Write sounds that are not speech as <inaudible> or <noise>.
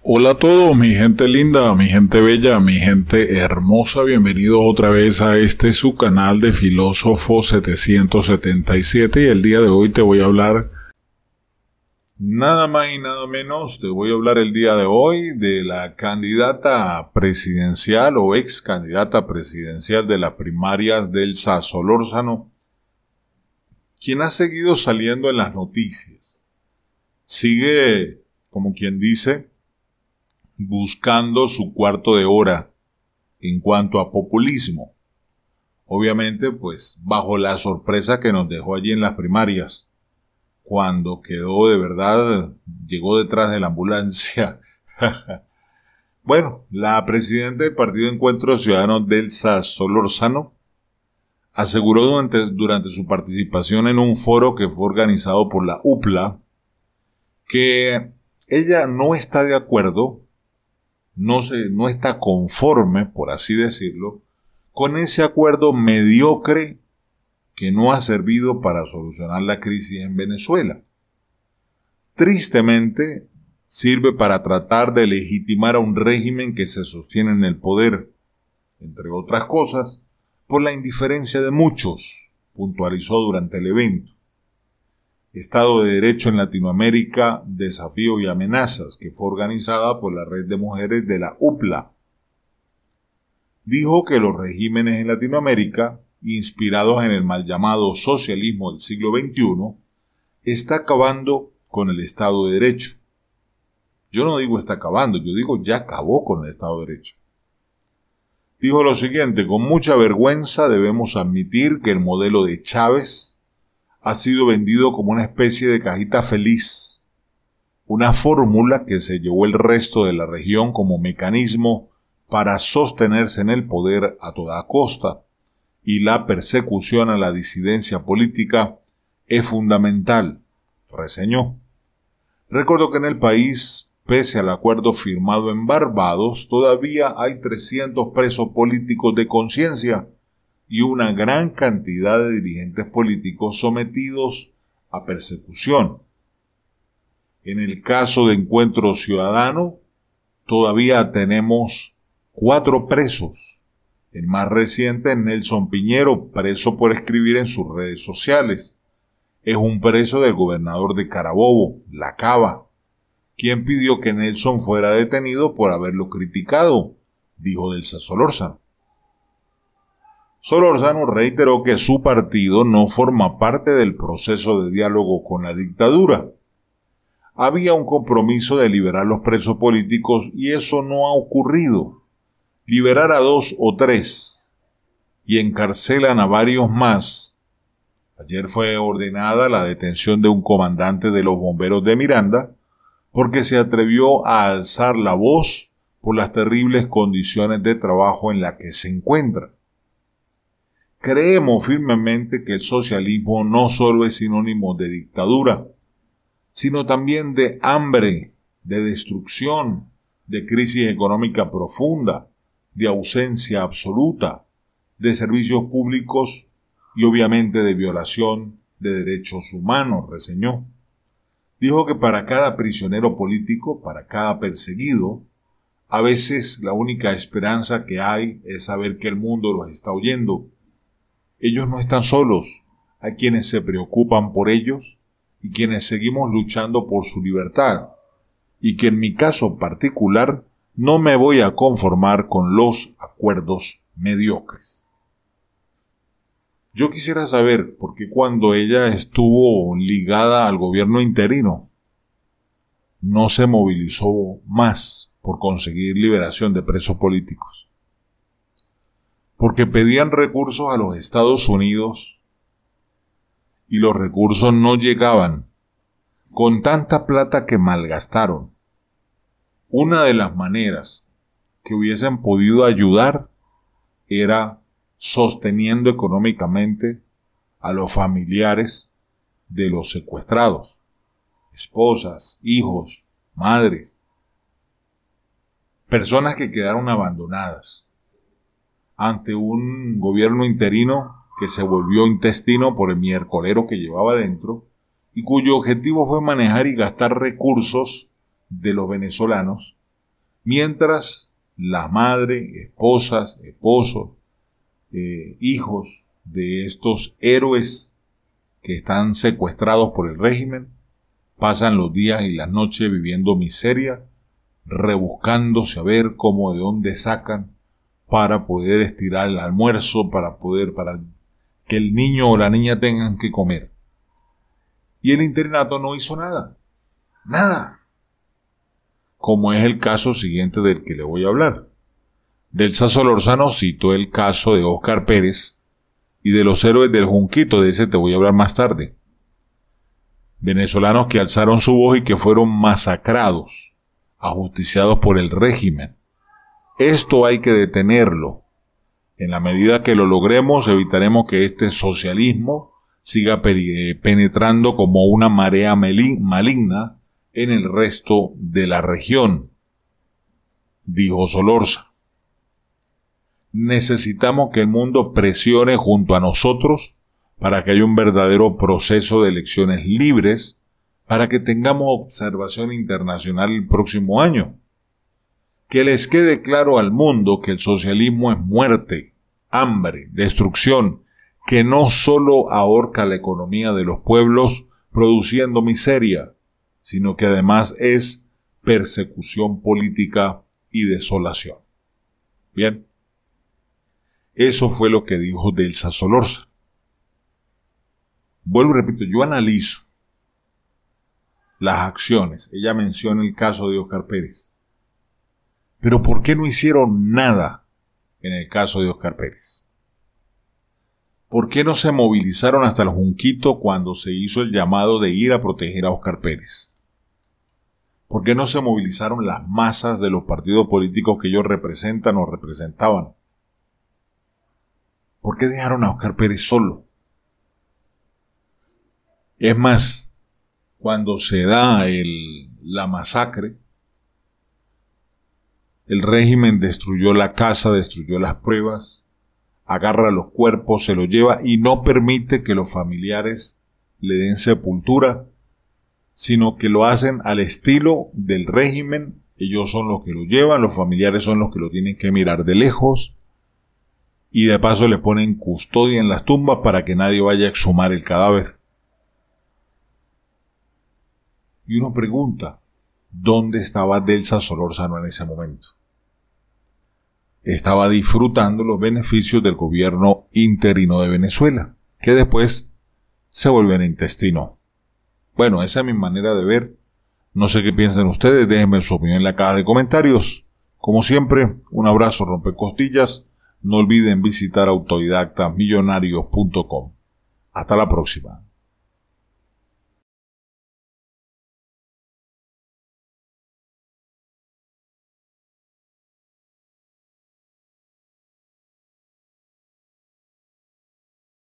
Hola a todos, mi gente linda, mi gente bella, mi gente hermosa, bienvenidos otra vez a este su canal de Filósofo 777 y el día de hoy te voy a hablar nada más y nada menos, te voy a hablar el día de hoy de la candidata presidencial o ex candidata presidencial de las primarias del Sassolórzano, quien ha seguido saliendo en las noticias. Sigue, como quien dice, buscando su cuarto de hora en cuanto a populismo. Obviamente, pues bajo la sorpresa que nos dejó allí en las primarias, cuando quedó de verdad, llegó detrás de la ambulancia. <laughs> bueno, la presidenta del Partido Encuentro Ciudadano Delsa Solorzano... aseguró durante, durante su participación en un foro que fue organizado por la UPLA que ella no está de acuerdo no, se, no está conforme, por así decirlo, con ese acuerdo mediocre que no ha servido para solucionar la crisis en Venezuela. Tristemente, sirve para tratar de legitimar a un régimen que se sostiene en el poder, entre otras cosas, por la indiferencia de muchos, puntualizó durante el evento. Estado de Derecho en Latinoamérica, Desafío y Amenazas, que fue organizada por la Red de Mujeres de la UPLA. Dijo que los regímenes en Latinoamérica, inspirados en el mal llamado socialismo del siglo XXI, está acabando con el Estado de Derecho. Yo no digo está acabando, yo digo ya acabó con el Estado de Derecho. Dijo lo siguiente, con mucha vergüenza debemos admitir que el modelo de Chávez ha sido vendido como una especie de cajita feliz, una fórmula que se llevó el resto de la región como mecanismo para sostenerse en el poder a toda costa, y la persecución a la disidencia política es fundamental, reseñó. Recuerdo que en el país, pese al acuerdo firmado en Barbados, todavía hay 300 presos políticos de conciencia y una gran cantidad de dirigentes políticos sometidos a persecución. En el caso de Encuentro Ciudadano, todavía tenemos cuatro presos. El más reciente es Nelson Piñero, preso por escribir en sus redes sociales. Es un preso del gobernador de Carabobo, La Cava, quien pidió que Nelson fuera detenido por haberlo criticado, dijo del Solorza. Solorzano reiteró que su partido no forma parte del proceso de diálogo con la dictadura. Había un compromiso de liberar los presos políticos y eso no ha ocurrido. Liberar a dos o tres y encarcelan a varios más. Ayer fue ordenada la detención de un comandante de los bomberos de Miranda porque se atrevió a alzar la voz por las terribles condiciones de trabajo en las que se encuentra. Creemos firmemente que el socialismo no solo es sinónimo de dictadura, sino también de hambre, de destrucción, de crisis económica profunda, de ausencia absoluta, de servicios públicos y obviamente de violación de derechos humanos, reseñó. Dijo que para cada prisionero político, para cada perseguido, a veces la única esperanza que hay es saber que el mundo los está oyendo ellos no están solos. Hay quienes se preocupan por ellos y quienes seguimos luchando por su libertad. Y que en mi caso particular no me voy a conformar con los acuerdos mediocres. Yo quisiera saber por qué cuando ella estuvo ligada al gobierno interino no se movilizó más por conseguir liberación de presos políticos porque pedían recursos a los Estados Unidos y los recursos no llegaban con tanta plata que malgastaron. Una de las maneras que hubiesen podido ayudar era sosteniendo económicamente a los familiares de los secuestrados, esposas, hijos, madres, personas que quedaron abandonadas ante un gobierno interino que se volvió intestino por el miércolero que llevaba dentro y cuyo objetivo fue manejar y gastar recursos de los venezolanos, mientras la madre, esposas, esposos, eh, hijos de estos héroes que están secuestrados por el régimen, pasan los días y las noches viviendo miseria, rebuscándose a ver cómo de dónde sacan para poder estirar el almuerzo, para poder, para que el niño o la niña tengan que comer. Y el internato no hizo nada. Nada. Como es el caso siguiente del que le voy a hablar. Del Lorzano citó el caso de Oscar Pérez y de los héroes del Junquito, de ese te voy a hablar más tarde. Venezolanos que alzaron su voz y que fueron masacrados, ajusticiados por el régimen. Esto hay que detenerlo. En la medida que lo logremos, evitaremos que este socialismo siga eh, penetrando como una marea maligna en el resto de la región, dijo Solorza. Necesitamos que el mundo presione junto a nosotros para que haya un verdadero proceso de elecciones libres, para que tengamos observación internacional el próximo año que les quede claro al mundo que el socialismo es muerte, hambre, destrucción, que no solo ahorca la economía de los pueblos produciendo miseria, sino que además es persecución política y desolación. Bien, eso fue lo que dijo Delsa Solorza. Vuelvo y repito, yo analizo las acciones. Ella menciona el caso de Oscar Pérez pero ¿por qué no hicieron nada en el caso de Oscar Pérez? ¿Por qué no se movilizaron hasta el Junquito cuando se hizo el llamado de ir a proteger a Oscar Pérez? ¿Por qué no se movilizaron las masas de los partidos políticos que ellos representan o representaban? ¿Por qué dejaron a Oscar Pérez solo? Es más, cuando se da la masacre, el régimen destruyó la casa, destruyó las pruebas, agarra los cuerpos, se los lleva y no permite que los familiares le den sepultura, sino que lo hacen al estilo del régimen. Ellos son los que lo llevan, los familiares son los que lo tienen que mirar de lejos y de paso le ponen custodia en las tumbas para que nadie vaya a exhumar el cadáver. Y uno pregunta, ¿dónde estaba Delsa Solórzano en ese momento? estaba disfrutando los beneficios del gobierno interino de Venezuela, que después se vuelve en intestino. Bueno, esa es mi manera de ver. No sé qué piensan ustedes, déjenme su opinión en la caja de comentarios. Como siempre, un abrazo rompecostillas. No olviden visitar autodidactamillonarios.com. Hasta la próxima.